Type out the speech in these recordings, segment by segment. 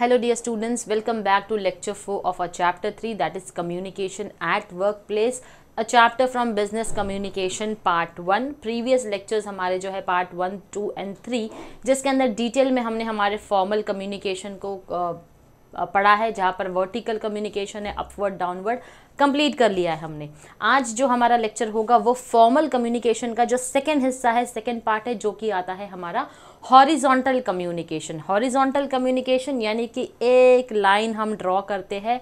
Hello dear students welcome back to lecture four of a chapter three that is communication at workplace a chapter from business communication part one previous lectures हमारे जो है part one two and three जिसके अंदर detail में हमने हमारे formal communication को uh, पढ़ा है जहाँ पर वर्टिकल कम्युनिकेशन है अपवर्ड डाउनवर्ड कंप्लीट कर लिया है हमने आज जो हमारा लेक्चर होगा वो फॉर्मल कम्युनिकेशन का जो सेकेंड हिस्सा है सेकेंड पार्ट है जो कि आता है हमारा हॉरिजॉन्टल कम्युनिकेशन हॉरिजॉन्टल कम्युनिकेशन यानी कि एक लाइन हम ड्रॉ करते हैं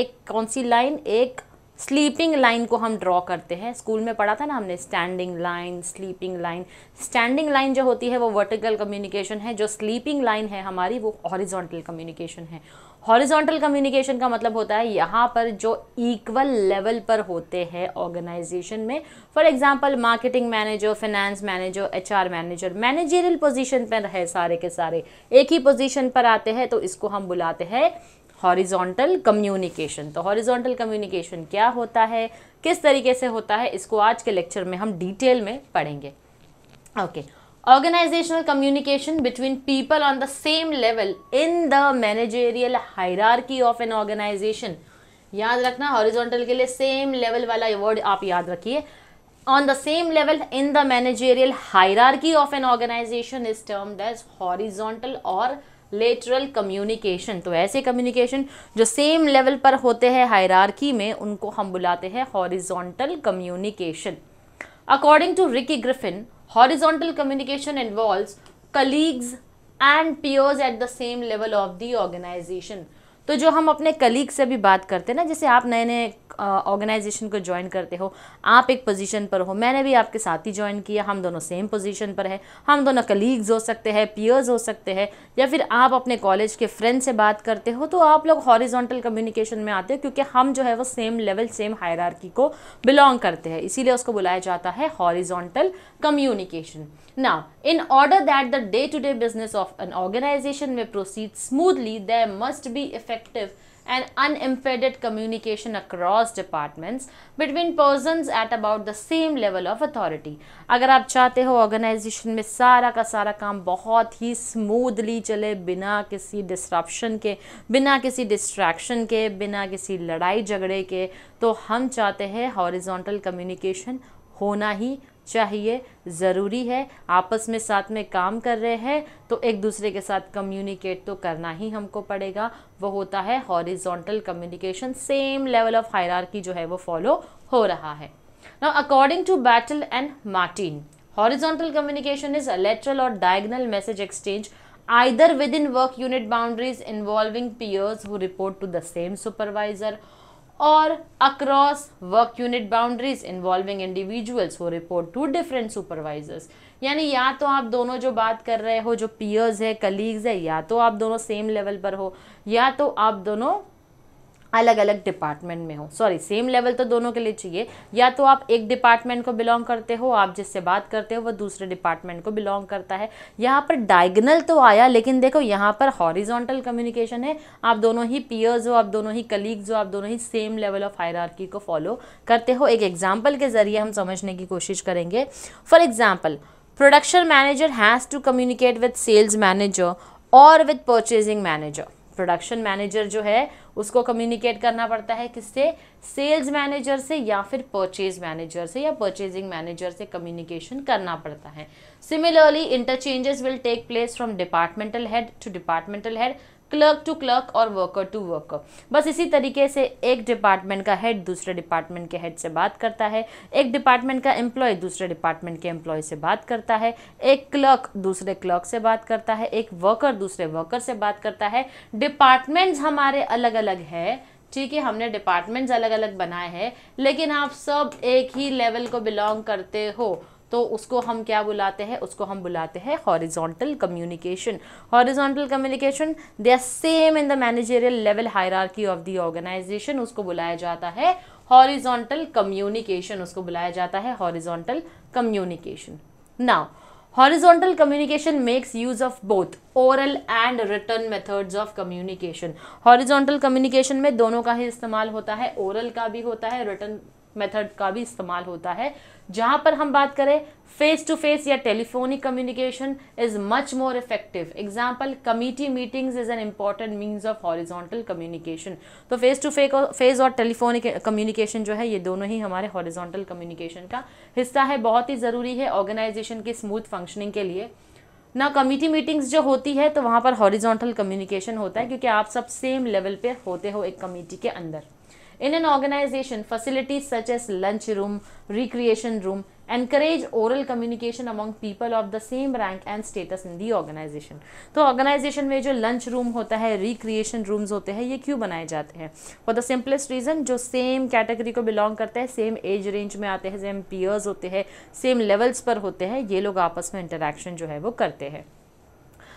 एक कौन सी लाइन एक स्लीपिंग लाइन को हम ड्रॉ करते हैं स्कूल में पढ़ा था ना हमने standing line sleeping line standing line जो होती है वो वर्टिकल कम्युनिकेशन है जो स्लीपिंग लाइन है हमारी वो हॉरिजॉन्टल कम्युनिकेशन है हॉरिजॉन्टल कम्युनिकेशन का मतलब होता है यहाँ पर जो इक्वल लेवल पर होते हैं ऑर्गेनाइजेशन में for example marketing manager finance manager HR manager managerial position पर है सारे के सारे एक ही पोजीशन पर आते हैं तो इसको हम बुलाते हैं हॉरिजॉन्टल कम्युनिकेशन तो हॉरिजॉन्टल कम्युनिकेशन क्या होता है किस तरीके से होता है इसको आज के लेक्चर में हम डिटेल में पढ़ेंगे okay organisational communication between people on the same level in the managerial hierarchy of an organisation याद रखना हॉरिजॉन्टल के लिए सेम लेवल वाला वर्ड आप याद रखिए on the same level in the managerial hierarchy of an organisation is termed as horizontal और lateral communication तो ऐसे कम्युनिकेशन जो सेम लेवल पर होते हैं हायरार्की में उनको हम बुलाते हैं horizontal communication according to Ricky Griffin horizontal communication involve colleagues and peers at the same level of the organisation तो जो हम अपने कलीग से भी बात करते हैं ना जैसे आप नए नए ऑर्गेनाइजेशन को ज्वाइन करते हो आप एक पोजीशन पर हो मैंने भी आपके साथ ही ज्वाइन किया हम दोनों सेम पोजीशन पर है हम दोनों कलीग्स हो सकते हैं पीयर्स हो सकते हैं या फिर आप अपने कॉलेज के फ्रेंड से बात करते हो तो आप लोग हॉरिजॉन्टल कम्युनिकेशन में आते हो क्योंकि हम जो है वो सेम लेवल सेम हायरार्की को बिलोंग करते हैं इसीलिए उसको बुलाया जाता है horizontal communication now in order that the day to day business of an organisation में proceed smoothly there must be effect effective and unimpeded communication across departments between persons at about the same level of authority. अगर आप चाहते हो organization में सारा का सारा काम बहुत ही smoothly चले बिना किसी disruption के बिना किसी distraction के बिना किसी लड़ाई झगड़े के तो हम चाहते हैं horizontal communication होना ही चाहिए ज़रूरी है आपस में साथ में काम कर रहे हैं तो एक दूसरे के साथ कम्युनिकेट तो करना ही हमको पड़ेगा वो होता है horizontal communication same level of hierarchy जो है वो फॉलो हो रहा है now according to Bateman and Martin horizontal communication is a lateral और diagonal message exchange within work unit boundaries involving peers who report to the same supervisor or across work unit boundaries involving individuals who report to different supervisors यानी या तो आप दोनों जो बात कर रहे हो जो पीयर्स है कलीग्स है या तो आप दोनों सेम लेवल पर हो या तो आप दोनों अलग अलग डिपार्टमेंट में हो सॉरी सेम लेवल तो दोनों के लिए चाहिए या तो आप एक डिपार्टमेंट को बिलोंग करते हो आप जिससे बात करते हो वो दूसरे डिपार्टमेंट को बिलोंग करता है यहाँ पर डायगनल तो आया लेकिन देखो यहाँ पर हॉरिजॉन्टल कम्युनिकेशन है आप दोनों ही पियर्स हो आप दोनों ही कलीग्स हो आप दोनों ही सेम लेवल ऑफ हायरार्की को फॉलो करते हो एक एग्जाम्पल के ज़रिए हम समझने की कोशिश करेंगे for example production manager has to communicate with sales manager और with purchasing manager production manager जो है उसको कम्युनिकेट करना पड़ता है किससे सेल्स मैनेजर से या फिर परचेज मैनेजर से या परचेजिंग मैनेजर से कम्युनिकेशन करना पड़ता है similarly interchanges will take place from departmental head to departmental head clerk to clerk और वर्कर टू वर्कर बस इसी तरीके से एक डिपार्टमेंट का हेड दूसरे डिपार्टमेंट के हेड से बात करता है एक डिपार्टमेंट का एम्प्लॉय दूसरे डिपार्टमेंट के एम्प्लॉय से बात करता है एक क्लर्क दूसरे क्लर्क से बात करता है एक वर्कर दूसरे वर्कर से बात करता है डिपार्टमेंट्स हमारे अलग अलग है ठीक है हमने डिपार्टमेंट्स अलग अलग बनाए हैं लेकिन आप सब एक ही लेवल को बिलोंग करते हो तो उसको हम क्या बुलाते हैं उसको हम बुलाते हैं horizontal communication horizontal communication they are same in the managerial level hierarchy of the organisation उसको बुलाया जाता है हॉरिजॉन्टल कम्युनिकेशन उसको बुलाया जाता है horizontal communication now horizontal communication makes use of both oral and written methods of communication horizontal communication में दोनों का ही इस्तेमाल होता है ओरल का भी होता है written मेथड का भी इस्तेमाल होता है जहाँ पर हम बात करें फेस टू फेस या telephonic communication is much more effective example committee meetings is an important means of horizontal communication तो फेस टू फेस और टेलीफोनिक कम्युनिकेशन जो है ये दोनों ही हमारे हॉरिजॉन्टल कम्युनिकेशन का हिस्सा है बहुत ही ज़रूरी है ऑर्गेनाइजेशन की स्मूथ फंक्शनिंग के लिए ना कमिटी मीटिंग्स जो होती है तो वहाँ पर हॉरिजॉन्टल कम्युनिकेशन होता है क्योंकि आप सब सेम लेवल पे होते हो एक कमेटी के अंदर in an organization facilities such as lunch room recreation room encourage oral communication among people of the same rank and status in the organization तो organization में जो lunch room होता है recreation rooms होते हैं ये क्यों बनाए जाते हैं for the simplest reason जो same category को belong करते हैं same age range में आते हैं same peers होते हैं same levels पर होते हैं ये लोग आपस में interaction जो है वो करते हैं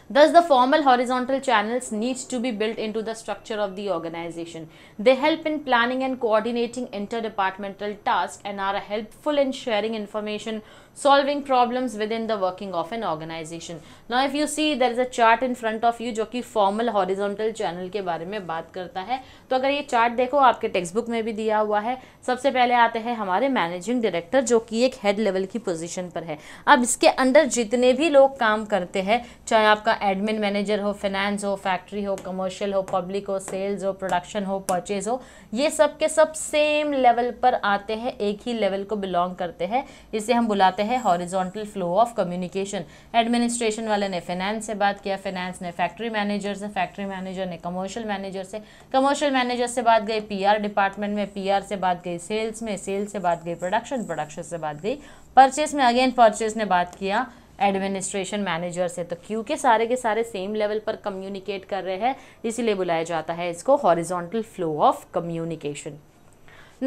Thus, the formal horizontal channels needs to be built into the structure of the organization. They help in planning and coordinating interdepartmental tasks and are helpful in sharing information solving problems within the working of an organization now if you see there is a chart in front of you जो कि formal horizontal channel के बारे में बात करता है तो अगर ये चार्ट देखो आपके टेक्स्ट बुक में भी दिया हुआ है सबसे पहले आते हैं हमारे मैनेजिंग डायरेक्टर जो कि एक हेड लेवल की पोजिशन पर है अब इसके अंडर जितने भी लोग काम करते हैं चाहे आपका एडमिन मैनेजर हो फाइनेंस हो फैक्ट्री हो कमर्शियल हो पब्लिक हो सेल्स हो प्रोडक्शन हो परचेज हो ये सब के सब सेम लेवल पर आते हैं एक ही लेवल को बिलोंग करते हैं इसे हम बुलाते आते हैं horizontal flow of communication administration वाले ने फाइनेंस से बात किया फाइनेंस ने फैक्ट्री मैनेजर से फैक्ट्री मैनेजर ने कमर्शियल मैनेजर से कमर्शियल मैनेजर से बात गई पीआर डिपार्टमेंट में पीआर से बात गई सेल्स में सेल्स से बात गई प्रोडक्शन प्रोडक्शन से बात गई परचेस में अगेन परचेस ने बात किया एडमिनिस्ट्रेशन मैनेजर से तो क्योंकि सारे के सारे सेम लेवल पर कम्युनिकेट कर रहे हैं इसीलिए बुलाया जाता है इसको horizontal flow of communication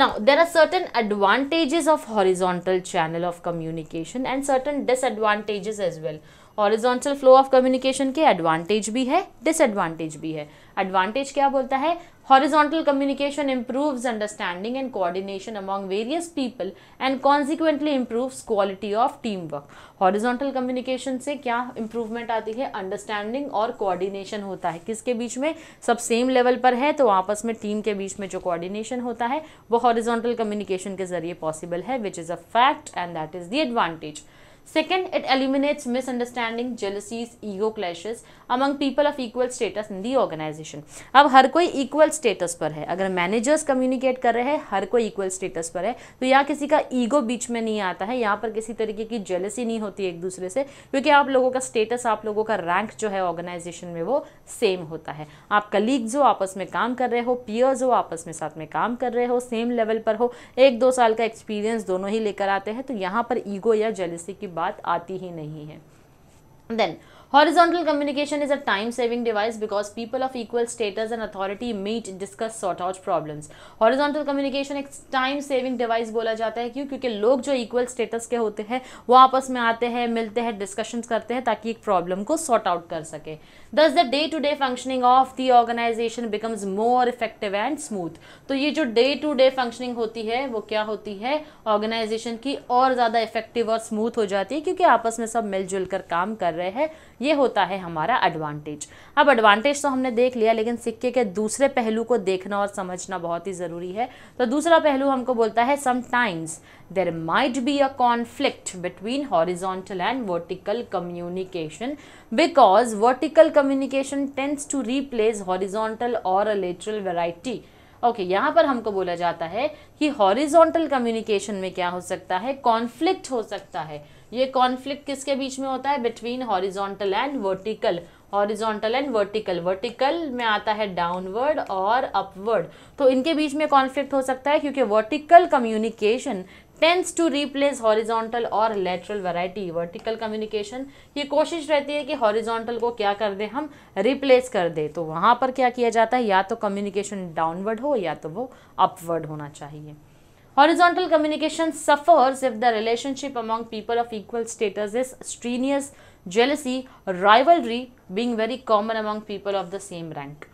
Now, there are certain advantages of horizontal channel of communication and certain disadvantages as well. Horizontal flow of communication के एडवांटेज भी है डिसएडवांटेज भी है एडवांटेज क्या बोलता है horizontal communication improves understanding and coordination among various people and consequently improves quality of teamwork horizontal communication से क्या इंप्रूवमेंट आती है अंडरस्टैंडिंग और कोऑर्डिनेशन होता है किसके बीच में सब सेम लेवल पर है तो आपस में टीम के बीच में जो कोऑर्डिनेशन होता है वो हॉरिजॉन्टल कम्युनिकेशन के जरिए पॉसिबल है which is a fact and that is the advantage Second, it eliminates misunderstanding, jealousies, ego clashes among people of equal status in the organization. अब हर कोई equal status पर है अगर managers communicate कर रहे हैं हर कोई equal status पर है तो यहाँ किसी का ego बीच में नहीं आता है यहाँ पर किसी तरीके की jealousy नहीं होती एक दूसरे से क्योंकि आप लोगों का status आप लोगों का rank जो है organization में वो same होता है आप colleagues हो आपस में काम कर रहे हो peers हो आपस में साथ में काम कर रहे हो सेम लेवल पर हो एक दो साल का एक्सपीरियंस दोनों ही लेकर आते हैं तो यहाँ पर ईगो या जेलिसी की बात आती ही नहीं है then Horizontal communication is a time saving device because people of equal status and authority meet, discuss, sort out problems. Horizontal communication एक time saving device बोला जाता है क्यों क्योंकि लोग जो equal status के होते हैं वो आपस में आते हैं मिलते हैं discussions करते हैं ताकि एक problem को sort out कर सके Thus the day to day functioning of the organization becomes more effective and smooth. तो ये जो day to day functioning होती है वो क्या होती है ऑर्गेनाइजेशन की और ज़्यादा इफेक्टिव और स्मूथ हो जाती है क्योंकि आपस में सब मिलजुल कर काम कर रहे हैं ये होता है हमारा एडवांटेज अब एडवांटेज तो हमने देख लिया लेकिन सिक्के के दूसरे पहलू को देखना और समझना बहुत ही ज़रूरी है तो दूसरा पहलू हमको बोलता है sometimes there might be a conflict between horizontal and vertical communication because vertical communication tends to replace horizontal और लेटरल वेराइटी ओके okay, यहाँ पर हमको बोला जाता है कि हॉरिजॉन्टल कम्युनिकेशन में क्या हो सकता है कॉन्फ्लिक्ट हो सकता है ये कॉन्फ्लिक्ट किसके बीच में होता है between horizontal and vertical horizontal and vertical vertical में आता है डाउनवर्ड और अपवर्ड तो इनके बीच में कॉन्फ्लिक्ट हो सकता है क्योंकि vertical communication tends to replace horizontal और लेटरल वराइटी वर्टिकल कम्युनिकेशन ये कोशिश रहती है कि हॉरिजॉन्टल को क्या कर दें हम रिप्लेस कर दें तो वहाँ पर क्या किया जाता है या तो कम्युनिकेशन डाउनवर्ड हो या तो वो अपवर्ड होना चाहिए Horizontal communication suffers if the relationship among people of equal status is strenuous, jealousy, rivalry being very common among people of the same rank.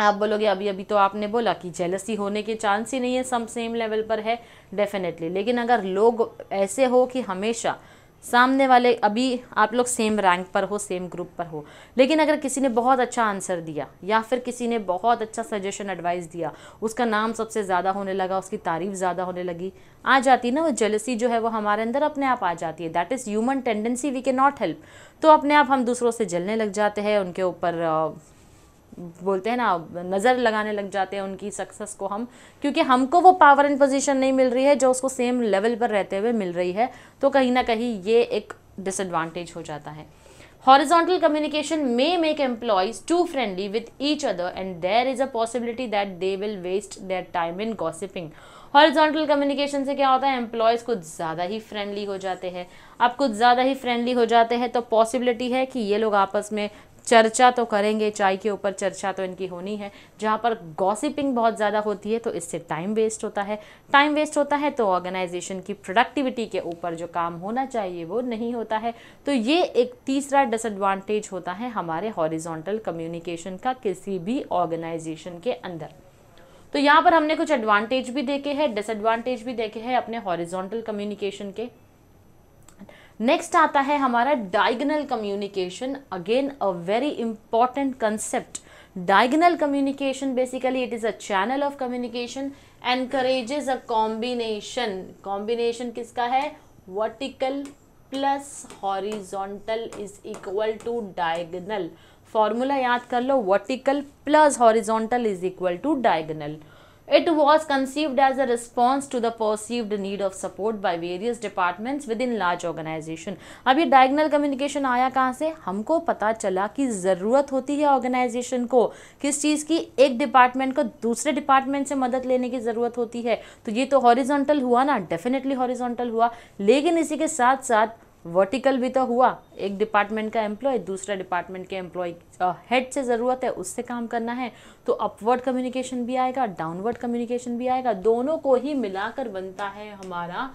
आप बोलोगे अभी अभी तो आपने बोला कि जेलसी होने के चांस ही नहीं है सम सेम लेवल पर है डेफिनेटली लेकिन अगर लोग ऐसे हो कि हमेशा सामने वाले अभी आप लोग सेम रैंक पर हो सेम ग्रुप पर हो लेकिन अगर किसी ने बहुत अच्छा आंसर दिया या फिर किसी ने बहुत अच्छा सजेशन एडवाइस दिया उसका नाम सबसे ज़्यादा होने लगा उसकी तारीफ़ ज़्यादा होने लगी आ जाती ना वो जलसी जो है वो हमारे अंदर अपने आप आ जाती है that is human tendency we can not help तो अपने आप हम दूसरों से जलने लग जाते हैं उनके ऊपर बोलते हैं ना नज़र लगाने लग जाते हैं उनकी सक्सेस को हम क्योंकि हमको वो पावर एंड पोजीशन नहीं मिल रही है जो उसको सेम लेवल पर रहते हुए मिल रही है तो कहीं ना कहीं ये एक डिसएडवांटेज हो जाता है horizontal communication may make employees too friendly with each other and there is a possibility that they will waste their time in gossiping horizontal communication से क्या होता है एम्प्लॉयज़ कुछ ज़्यादा ही फ्रेंडली हो जाते हैं आप कुछ ज़्यादा ही फ्रेंडली हो जाते हैं तो पॉसिबिलिटी है कि ये लोग आपस में चर्चा तो करेंगे चाय के ऊपर चर्चा तो इनकी होनी है जहाँ पर गॉसिपिंग बहुत ज़्यादा होती है तो इससे टाइम वेस्ट होता है टाइम वेस्ट होता है तो ऑर्गेनाइजेशन की प्रोडक्टिविटी के ऊपर जो काम होना चाहिए वो नहीं होता है तो ये एक तीसरा डिसएडवांटेज होता है हमारे हॉरिजॉन्टल कम्युनिकेशन का किसी भी ऑर्गेनाइजेशन के अंदर तो यहाँ पर हमने कुछ एडवांटेज भी देखे हैं डिसएडवांटेज भी देखे हैं अपने हॉरिजॉन्टल कम्युनिकेशन के नेक्स्ट आता है हमारा diagonal communication again a very important concept diagonal communication basically it is a channel of communication encourages a combination combination किसका है vertical plus horizontal is equal to diagonal formula याद कर लो vertical plus horizontal is equal to diagonal It was conceived as a response to the perceived need of support by various departments within large organization. ab ye diagonal communication aaya kahan se humko pata chala ki zarurat hoti hai organization ko kis cheez ki ek department ko dusre department se madad lene ki zarurat hoti hai to ye to horizontal hua na definitely horizontal hua lekin इसी के sath साथ vertical भी तो हुआ एक department का employ दूसरा department के एम्प्लॉय हेड से ज़रूरत है उससे काम करना है तो अपवर्ड कम्युनिकेशन भी आएगा डाउनवर्ड कम्युनिकेशन भी आएगा दोनों को ही मिलाकर बनता है हमारा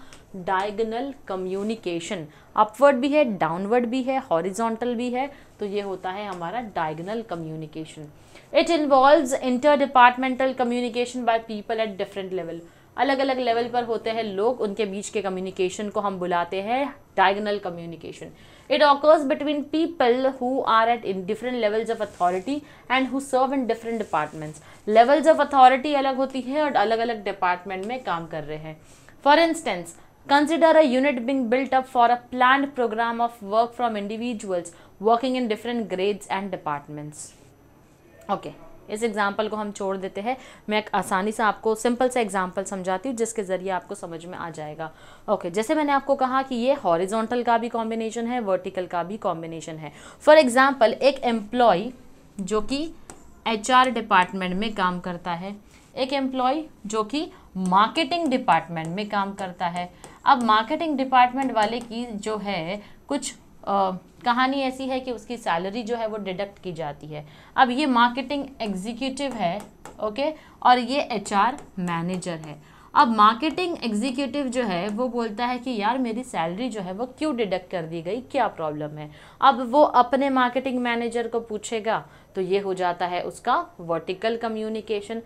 डायगनल कम्युनिकेशन अपवर्ड भी है डाउनवर्ड भी है हॉरिजॉन्टल भी है तो ये होता है हमारा diagonal communication it involve interdepartmental communication by people at different level अलग अलग लेवल पर होते हैं लोग उनके बीच के कम्युनिकेशन को हम बुलाते हैं diagonal communication it occurs between people who are at in different levels of authority and who serve in different departments levels of authority अलग होती है और अलग अलग डिपार्टमेंट में काम कर रहे हैं for instance consider a unit being built up for a planned program of work from individuals working in different grades and departments. Okay. इस एग्जाम्पल को हम छोड़ देते हैं मैं आसानी से आपको सिंपल सा एग्जाम्पल समझाती हूँ जिसके ज़रिए आपको समझ में आ जाएगा ओके जैसे मैंने आपको कहा कि ये हॉरिजोंटल का भी कॉम्बिनेशन है वर्टिकल का भी कॉम्बिनेशन है फॉर एग्ज़ाम्पल एक एम्प्लॉय जो कि एच डिपार्टमेंट में काम करता है एक एम्प्लॉय जो कि मार्केटिंग डिपार्टमेंट में काम करता है अब मार्केटिंग डिपार्टमेंट वाले की जो है कुछ कहानी ऐसी है कि उसकी सैलरी जो है वो डिडक्ट की जाती है अब ये मार्केटिंग एग्जीक्यूटिव है ओके और ये एचआर मैनेजर है अब मार्केटिंग एग्जीक्यूटिव जो है वो बोलता है कि यार मेरी सैलरी जो है वो क्यों डिडक्ट कर दी गई क्या प्रॉब्लम है अब वो अपने मार्केटिंग मैनेजर को पूछेगा तो ये हो जाता है उसका वर्टिकल कम्युनिकेशन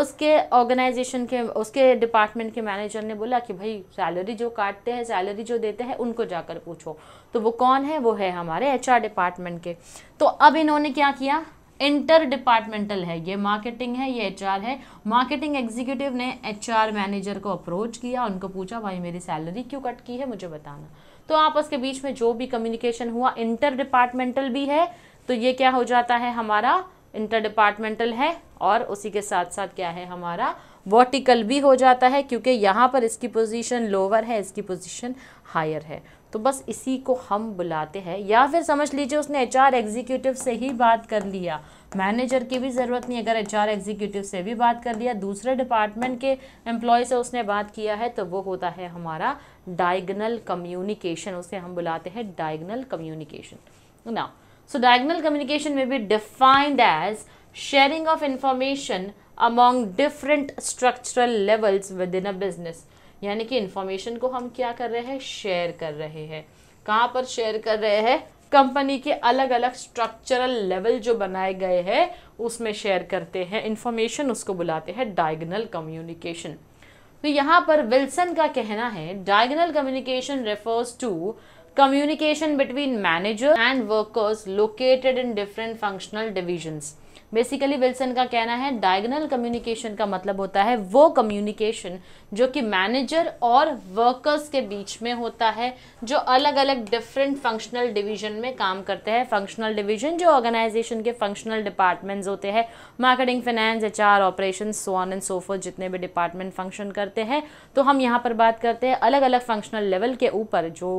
उसके ऑर्गेनाइजेशन के उसके डिपार्टमेंट के मैनेजर ने बोला कि भाई सैलरी जो काटते हैं सैलरी जो देते हैं उनको जाकर पूछो तो वो कौन है वो है हमारे एच डिपार्टमेंट के तो अब इन्होंने क्या किया इंटर डिपार्टमेंटल है ये मार्केटिंग है ये एचआर है मार्केटिंग एग्जीक्यूटिव ने एचआर मैनेजर को अप्रोच किया उनको पूछा भाई मेरी सैलरी क्यों कट की है मुझे बताना तो आपस के बीच में जो भी कम्युनिकेशन हुआ इंटर डिपार्टमेंटल भी है तो ये क्या हो जाता है हमारा इंटर डिपार्टमेंटल है और उसी के साथ साथ क्या है हमारा वर्टिकल भी हो जाता है क्योंकि यहाँ पर इसकी पोजीशन लोअर है इसकी पोजीशन हायर है तो बस इसी को हम बुलाते हैं या फिर समझ लीजिए उसने एच आर एग्जीक्यूटिव से ही बात कर लिया मैनेजर की भी ज़रूरत नहीं अगर एच आर एग्जीक्यूटिव से भी बात कर लिया दूसरे डिपार्टमेंट के एम्प्लॉय से उसने बात किया है तो वो होता है हमारा डायगनल कम्युनिकेशन उसे हम बुलाते हैं डायगनल कम्युनिकेशन ना सो डायगनल कम्युनिकेशन में भी defined as sharing of information among different structural levels within a business यानी कि इन्फॉर्मेशन को हम क्या कर रहे हैं शेयर कर रहे हैं कहाँ पर शेयर कर रहे हैं कंपनी के अलग अलग स्ट्रक्चरल लेवल जो बनाए गए हैं उसमें शेयर करते हैं इन्फॉर्मेशन उसको बुलाते हैं डायगनल कम्युनिकेशन तो यहाँ पर विल्सन का कहना है diagonal communication refers to communication between manager and workers located in different functional divisions basically Wilson का कहना है डायगनल कम्युनिकेशन का मतलब होता है वो कम्युनिकेशन जो कि मैनेजर और वर्कर्स के बीच में होता है जो अलग अलग डिफरेंट फंक्शनल डिवीजन में काम करते हैं फंक्शनल डिवीजन जो ऑर्गेनाइजेशन के फंक्शनल डिपार्टमेंट्स होते हैं marketing finance H R operation so on and so forth जितने भी डिपार्टमेंट फंक्शन करते हैं तो हम यहाँ पर बात करते हैं अलग अलग फंक्शनल लेवल के ऊपर जो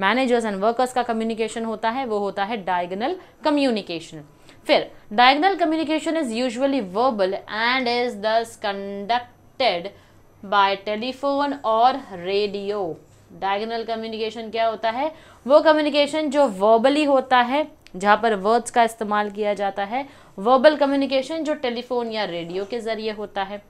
मैनेजर्स एंड वर्कर्स का कम्युनिकेशन होता है वो होता है डायगनल कम्युनिकेशन फिर diagonal communication is usually verbal and is thus conducted by telephone और रेडियो डायगनल कम्युनिकेशन क्या होता है वो कम्युनिकेशन जो वर्बली होता है जहाँ पर वर्ड्स का इस्तेमाल किया जाता है वर्बल कम्युनिकेशन जो टेलीफोन या रेडियो के जरिए होता है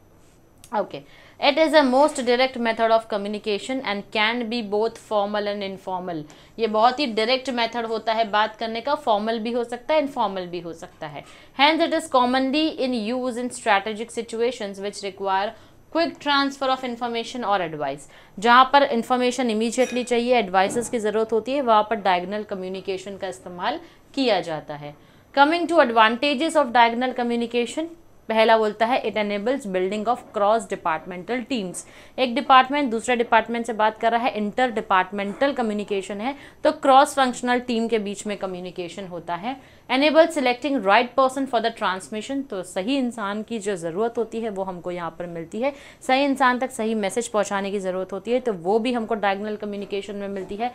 okay okay. It is a most direct method of communication and can be both formal and informal ये बहुत ही डायरेक्ट मेथड होता है बात करने का फॉर्मल भी हो सकता है इनफॉर्मल भी हो सकता है hand it is commonly in use in strategic situation which require quick transfer of information और एडवाइस जहाँ पर इंफॉर्मेशन इमीजिएटली चाहिए एडवाइस की ज़रूरत होती है वहाँ पर डायगनल कम्युनिकेशन का इस्तेमाल किया जाता है coming to advantages of diagonal communication पहला बोलता है it enables building of cross departmental teams एक डिपार्टमेंट दूसरे डिपार्टमेंट से बात कर रहा है इंटर डिपार्टमेंटल कम्युनिकेशन है तो क्रॉस फंक्शनल टीम के बीच में कम्युनिकेशन होता है enable selecting right person for the transmission तो सही इंसान की जो ज़रूरत होती है वो हमको यहाँ पर मिलती है सही इंसान तक सही मैसेज पहुँचाने की ज़रूरत होती है तो वो भी हमको डायगनल कम्युनिकेशन में मिलती है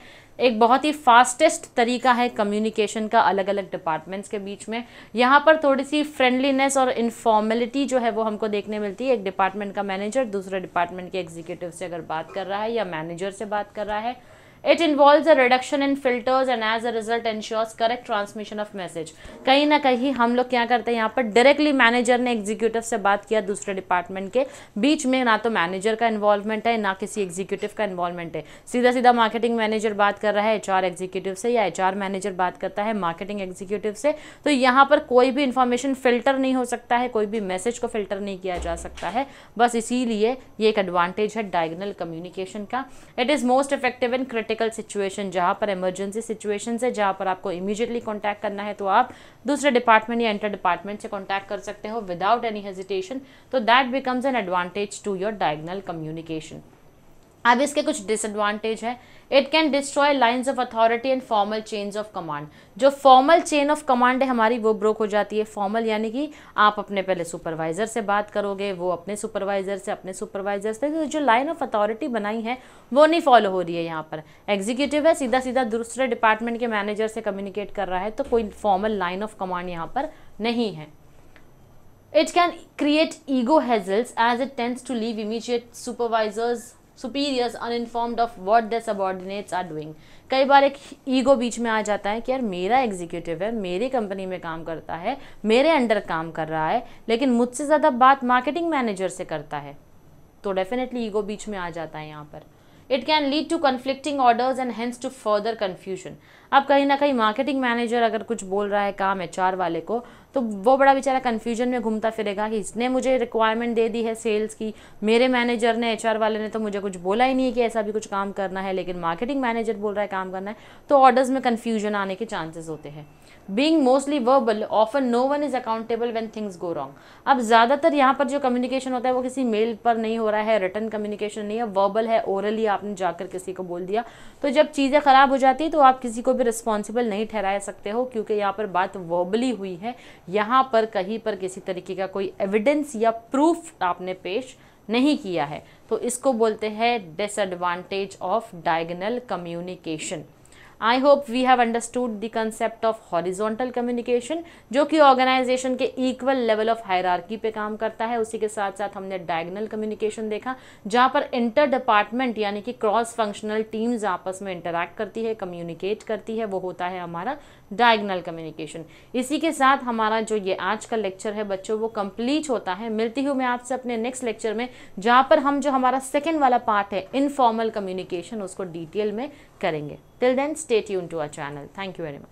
एक बहुत ही फास्टेस्ट तरीका है कम्युनिकेशन का अलग अलग डिपार्टमेंट्स के बीच में यहाँ पर थोड़ी सी फ्रेंडलीनेस और इनफॉर्मेलिटी जो है वो हमको देखने मिलती है एक डिपार्टमेंट का मैनेजर दूसरे डिपार्टमेंट के एग्जीक्यूटिव से अगर बात कर रहा है या मैनेजर से बात कर रहा है it involve a reduction in filters and as a result ensures correct transmission of message कहीं ना कहीं हम लोग क्या करते हैं यहाँ पर डायरेक्टली मैनेजर ने एग्जीक्यूटिव से बात किया दूसरे डिपार्टमेंट के बीच में ना तो मैनेजर का इन्वॉल्वमेंट है ना किसी एग्जीक्यूटिव का इन्वॉल्वमेंट है सीधा सीधा मार्केटिंग मैनेजर बात कर रहा है एच एग्जीक्यूटिव से या एच मैनेजर बात करता है मार्केटिंग एग्जीक्यूटिव से तो यहाँ पर कोई भी इन्फॉर्मेशन फिल्टर नहीं हो सकता है कोई भी मैसेज को फिल्टर नहीं किया जा सकता है बस इसीलिए ये एक एडवांटेज है डायगनल कम्युनिकेशन का it is most effective in critic critical situation जहाँ पर इमरजेंसी सिचुएशन है जहाँ पर आपको इमीजिएटली कॉन्टैक्ट करना है तो आप दूसरे डिपार्टमेंट या इंटर डिपार्टमेंट से कॉन्टैक्ट कर सकते हो विदाउट एनी हेजिटेशन तो that becomes an advantage to your diagonal communication अब इसके कुछ डिसएडवांटेज है it can destroy lines of authority and formal change of command जो फॉर्मल चेन ऑफ कमांड है हमारी वो ब्रोक हो जाती है फॉर्मल यानी कि आप अपने पहले सुपरवाइज़र से बात करोगे वो अपने सुपरवाइज़र से अपने सुपरवाइज़र से तो जो लाइन ऑफ अथॉरिटी बनाई है वो नहीं फॉलो हो रही है यहाँ पर एग्जीक्यूटिव है सीधा सीधा दूसरे डिपार्टमेंट के मैनेजर से कम्युनिकेट कर रहा है तो कोई फॉर्मल लाइन ऑफ कमांड यहाँ पर नहीं है it can create ego hassles as it tends to leave immediate supervisors superiors uninformed of what their subordinates are doing कई बार एक ईगो बीच में आ जाता है कि यार मेरा एग्जीक्यूटिव है मेरी कंपनी में काम करता है मेरे अंडर काम कर रहा है लेकिन मुझसे ज़्यादा बात मार्केटिंग मैनेजर से करता है तो डेफिनेटली ईगो बीच में आ जाता है यहाँ पर it can lead to conflicting orders and hence to further confusion अब कहीं ना कहीं मार्केटिंग मैनेजर अगर कुछ बोल रहा है काम एच वाले को तो वो बड़ा बेचारा कन्फ्यूजन में घूमता फिरेगा कि इसने मुझे रिक्वायरमेंट दे दी है सेल्स की मेरे मैनेजर ने एच वाले ने तो मुझे कुछ बोला ही नहीं है कि ऐसा भी कुछ काम करना है लेकिन मार्केटिंग मैनेजर बोल रहा है काम करना है तो ऑर्डर्स में कन्फ्यूजन आने के चांसेस होते हैं being mostly verbal often no one is accountable when things go wrong अब ज़्यादातर यहाँ पर जो कम्युनिकेशन होता है वो किसी मेल पर नहीं हो रहा है रिटर्न कम्युनिकेशन नहीं है वर्बल है ओरली आपने जाकर किसी को बोल दिया तो जब चीज़ें ख़राब हो जाती है तो आप किसी को भी रिस्पॉन्सिबल नहीं ठहरा सकते हो क्योंकि यहाँ पर बात वर्बली हुई है यहाँ पर कहीं पर किसी तरीके का कोई एविडेंस या प्रूफ आपने पेश नहीं किया है तो इसको बोलते हैं disadvantage of diagonal communication I hope we have understood the concept of horizontal communication जो कि ऑर्गेनाइजेशन के इक्वल लेवल ऑफ हायरार्की पे काम करता है उसी के साथ साथ हमने डायगनल कम्युनिकेशन देखा जहाँ पर इंटर डिपार्टमेंट यानी कि क्रॉस फंक्शनल टीम्स आपस में इंटरेक्ट करती है कम्युनिकेट करती है वो होता है हमारा डायगनल कम्युनिकेशन इसी के साथ हमारा जो ये आज का लेक्चर है बच्चों वो कंप्लीट होता है मिलती हूँ मैं आपसे अपने नेक्स्ट लेक्चर में जहाँ पर हम जो हमारा सेकेंड वाला पार्ट है इनफॉर्मल कम्युनिकेशन उसको डिटेल में करेंगे टिल देन स्टेट यून to our channel thank you very much